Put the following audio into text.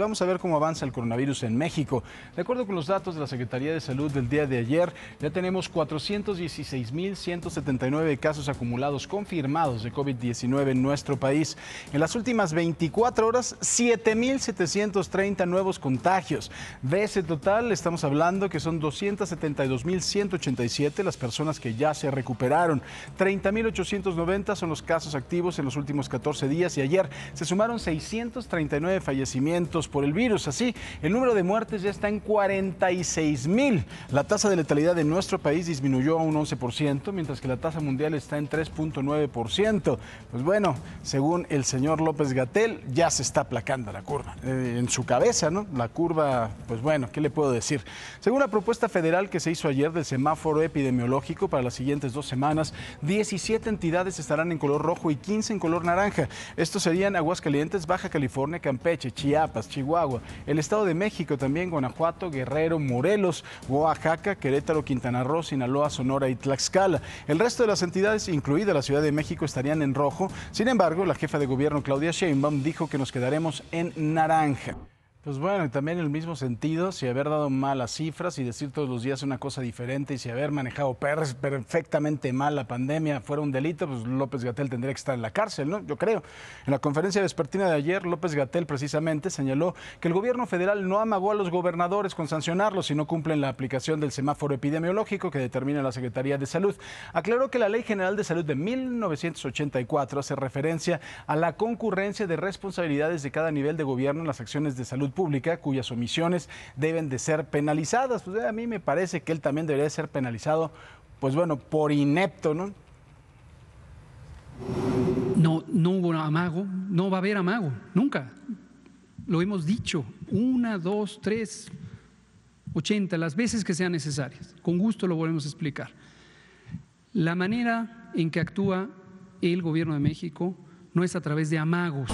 vamos a ver cómo avanza el coronavirus en México. De acuerdo con los datos de la Secretaría de Salud del día de ayer, ya tenemos 416.179 casos acumulados confirmados de COVID-19 en nuestro país. En las últimas 24 horas, 7.730 nuevos contagios. De ese total, estamos hablando que son 272.187 las personas que ya se recuperaron. 30.890 son los casos activos en los últimos 14 días y ayer se sumaron 639 fallecimientos por el virus. Así, el número de muertes ya está en 46 mil. La tasa de letalidad en nuestro país disminuyó a un 11%, mientras que la tasa mundial está en 3.9%. Pues bueno, según el señor López Gatel, ya se está aplacando la curva. Eh, en su cabeza, ¿no? La curva, pues bueno, ¿qué le puedo decir? Según la propuesta federal que se hizo ayer del semáforo epidemiológico para las siguientes dos semanas, 17 entidades estarán en color rojo y 15 en color naranja. Estos serían Aguascalientes, Baja California, Campeche, Chiapas, Chihuahua, el Estado de México también, Guanajuato, Guerrero, Morelos, Oaxaca, Querétaro, Quintana Roo, Sinaloa, Sonora y Tlaxcala. El resto de las entidades, incluida la Ciudad de México, estarían en rojo. Sin embargo, la jefa de gobierno, Claudia Sheinbaum, dijo que nos quedaremos en naranja. Pues bueno, también en el mismo sentido, si haber dado malas cifras y decir todos los días una cosa diferente y si haber manejado perfectamente mal la pandemia fuera un delito, pues López Gatel tendría que estar en la cárcel, ¿no? Yo creo. En la conferencia vespertina de ayer, López Gatel precisamente señaló que el gobierno federal no amagó a los gobernadores con sancionarlos si no cumplen la aplicación del semáforo epidemiológico que determina la Secretaría de Salud. Aclaró que la Ley General de Salud de 1984 hace referencia a la concurrencia de responsabilidades de cada nivel de gobierno en las acciones de salud pública cuyas omisiones deben de ser penalizadas. Pues eh, a mí me parece que él también debería ser penalizado, pues bueno, por inepto, ¿no? No, no hubo amago, no va a haber amago, nunca. Lo hemos dicho, una, dos, tres, ochenta, las veces que sean necesarias. Con gusto lo volvemos a explicar. La manera en que actúa el gobierno de México no es a través de amagos.